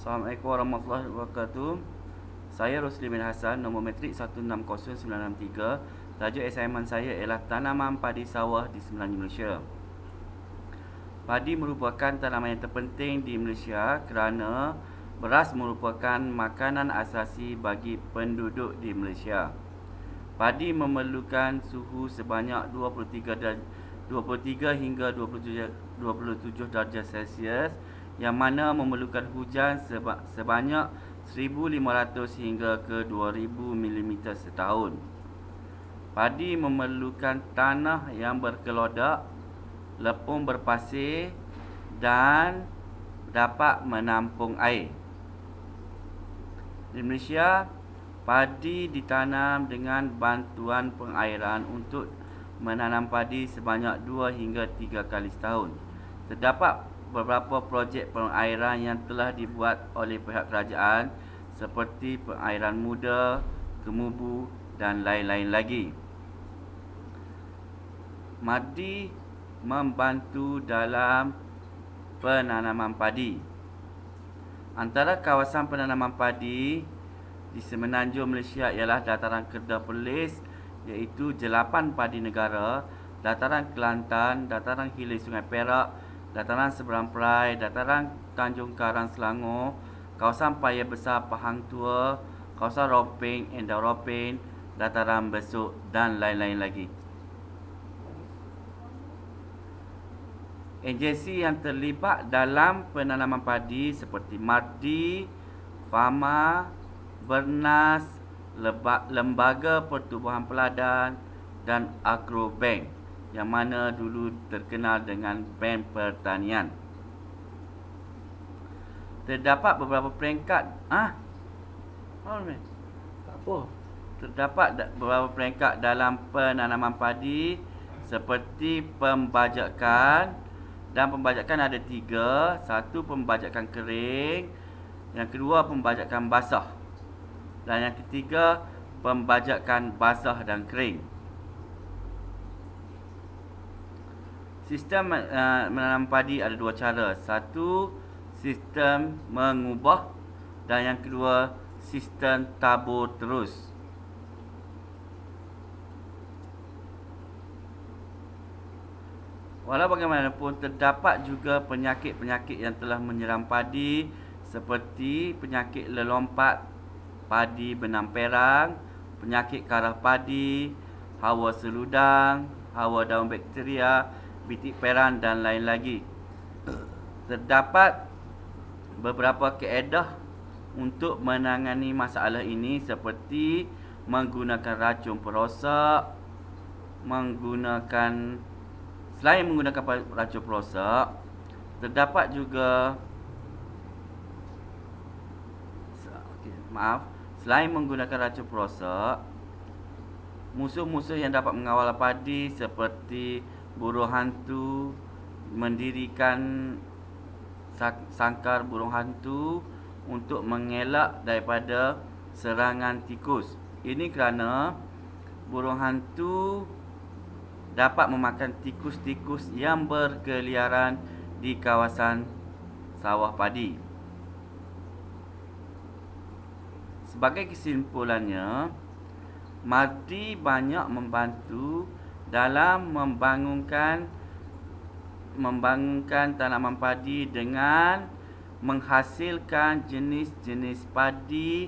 Assalamualaikum warahmatullahi wabarakatuh. Saya Rosli bin Hasan, nombor metrik 160963. Tajuk assignment saya ialah tanaman padi sawah di Semenanjung Malaysia. Padi merupakan tanaman yang terpenting di Malaysia kerana beras merupakan makanan asasi bagi penduduk di Malaysia. Padi memerlukan suhu sebanyak 23 dan 23 hingga 27 darjah Celsius yang mana memerlukan hujan sebanyak 1500 hingga ke 2000 mm setahun. Padi memerlukan tanah yang berkelodak, lepung berpasir dan dapat menampung air. Di Malaysia, padi ditanam dengan bantuan pengairan untuk menanam padi sebanyak 2 hingga 3 kali setahun. Terdapat beberapa projek pengairan yang telah dibuat oleh pihak kerajaan seperti pengairan muda, kemubu dan lain-lain lagi. Madi membantu dalam penanaman padi. Antara kawasan penanaman padi di semenanjung Malaysia ialah dataran Kedah Perlis iaitu Jelapan Padi Negara, dataran Kelantan, dataran Hilir Sungai Perak, Dataran Seberang Perai, Dataran Tanjung Karang Selangor, Kawasan Paya Besar Pahang Tua, Kawasan Roping, Endau Roping, Dataran Besuk dan lain-lain lagi. Agensi yang terlibat dalam penanaman padi seperti Mardi, Fama, Bernas, Lembaga Pertubuhan Peladan dan Agrobank yang mana dulu terkenal dengan band pertanian. Terdapat beberapa peringkat. Ah, ha? oh, tak apa. Terdapat beberapa peringkat dalam penanaman padi seperti pembajakan dan pembajakan ada tiga. Satu pembajakan kering, yang kedua pembajakan basah dan yang ketiga pembajakan basah dan kering. Sistem uh, eh, menanam padi ada dua cara. Satu, sistem mengubah dan yang kedua, sistem tabur terus. Walau bagaimanapun terdapat juga penyakit-penyakit yang telah menyerang padi seperti penyakit lelompat padi benang perang, penyakit karah padi, hawa seludang, hawa daun bakteria bitik peran dan lain lagi Terdapat beberapa keedah untuk menangani masalah ini seperti menggunakan racun perosak menggunakan selain menggunakan racun perosak terdapat juga okay, maaf selain menggunakan racun perosak musuh-musuh yang dapat mengawal padi seperti burung hantu mendirikan sangkar burung hantu untuk mengelak daripada serangan tikus. Ini kerana burung hantu dapat memakan tikus-tikus yang berkeliaran di kawasan sawah padi. Sebagai kesimpulannya, mati banyak membantu dalam membangunkan membangunkan tanaman padi dengan menghasilkan jenis-jenis padi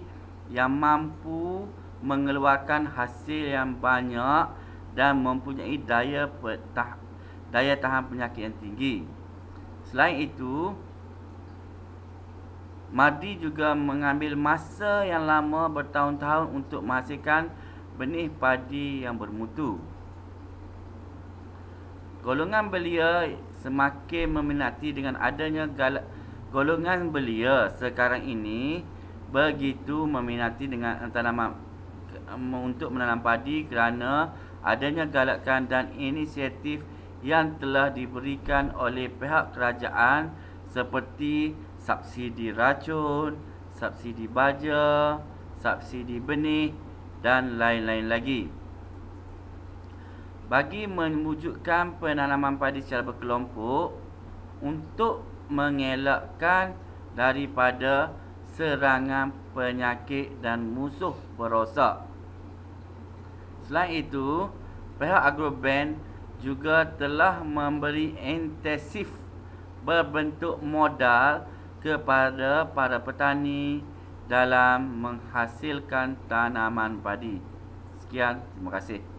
yang mampu mengeluarkan hasil yang banyak dan mempunyai daya petah, daya tahan penyakit yang tinggi. Selain itu, madi juga mengambil masa yang lama bertahun-tahun untuk menghasilkan benih padi yang bermutu. Golongan belia semakin meminati dengan adanya golongan belia sekarang ini begitu meminati dengan tanaman untuk menanam padi kerana adanya galakan dan inisiatif yang telah diberikan oleh pihak kerajaan seperti subsidi racun, subsidi baja, subsidi benih dan lain-lain lagi bagi mewujudkan penanaman padi secara berkelompok untuk mengelakkan daripada serangan penyakit dan musuh perosak. Selain itu, pihak agrobank juga telah memberi intensif berbentuk modal kepada para petani dalam menghasilkan tanaman padi. Sekian, terima kasih.